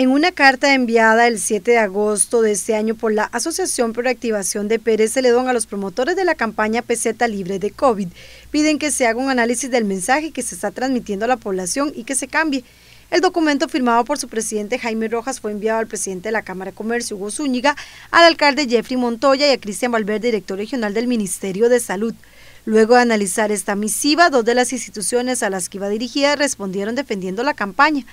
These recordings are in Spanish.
En una carta enviada el 7 de agosto de este año por la Asociación Proactivación de Pérez Celedón a los promotores de la campaña PZ Libre de COVID, piden que se haga un análisis del mensaje que se está transmitiendo a la población y que se cambie. El documento firmado por su presidente Jaime Rojas fue enviado al presidente de la Cámara de Comercio, Hugo Zúñiga, al alcalde Jeffrey Montoya y a Cristian Valverde, director regional del Ministerio de Salud. Luego de analizar esta misiva, dos de las instituciones a las que iba dirigida respondieron defendiendo la campaña.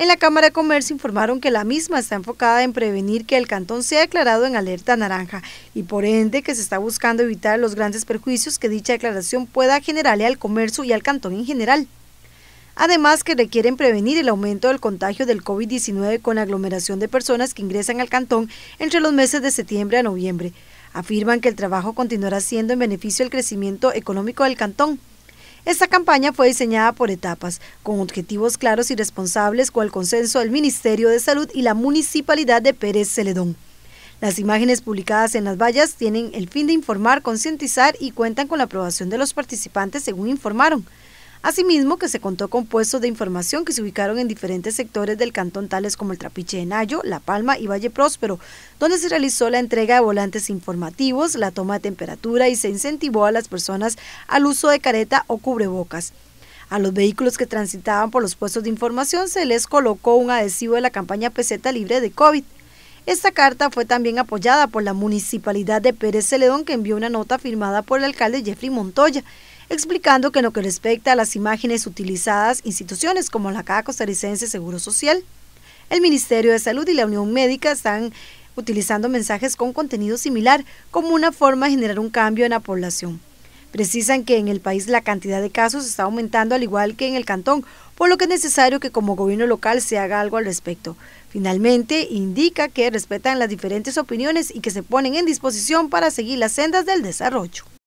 En la Cámara de Comercio informaron que la misma está enfocada en prevenir que el cantón sea declarado en alerta naranja y por ende que se está buscando evitar los grandes perjuicios que dicha declaración pueda generarle al comercio y al cantón en general. Además que requieren prevenir el aumento del contagio del COVID-19 con aglomeración de personas que ingresan al cantón entre los meses de septiembre a noviembre. Afirman que el trabajo continuará siendo en beneficio del crecimiento económico del cantón. Esta campaña fue diseñada por etapas, con objetivos claros y responsables con el consenso del Ministerio de Salud y la Municipalidad de Pérez Celedón. Las imágenes publicadas en las vallas tienen el fin de informar, concientizar y cuentan con la aprobación de los participantes, según informaron. Asimismo, que se contó con puestos de información que se ubicaron en diferentes sectores del cantón, tales como el Trapiche de Nayo, La Palma y Valle Próspero, donde se realizó la entrega de volantes informativos, la toma de temperatura y se incentivó a las personas al uso de careta o cubrebocas. A los vehículos que transitaban por los puestos de información se les colocó un adhesivo de la campaña Peseta Libre de COVID. Esta carta fue también apoyada por la Municipalidad de Pérez Celedón, que envió una nota firmada por el alcalde Jeffrey Montoya, explicando que en lo que respecta a las imágenes utilizadas, instituciones como la Caja Costarricense Seguro Social, el Ministerio de Salud y la Unión Médica están utilizando mensajes con contenido similar como una forma de generar un cambio en la población. Precisan que en el país la cantidad de casos está aumentando al igual que en el cantón, por lo que es necesario que como gobierno local se haga algo al respecto. Finalmente, indica que respetan las diferentes opiniones y que se ponen en disposición para seguir las sendas del desarrollo.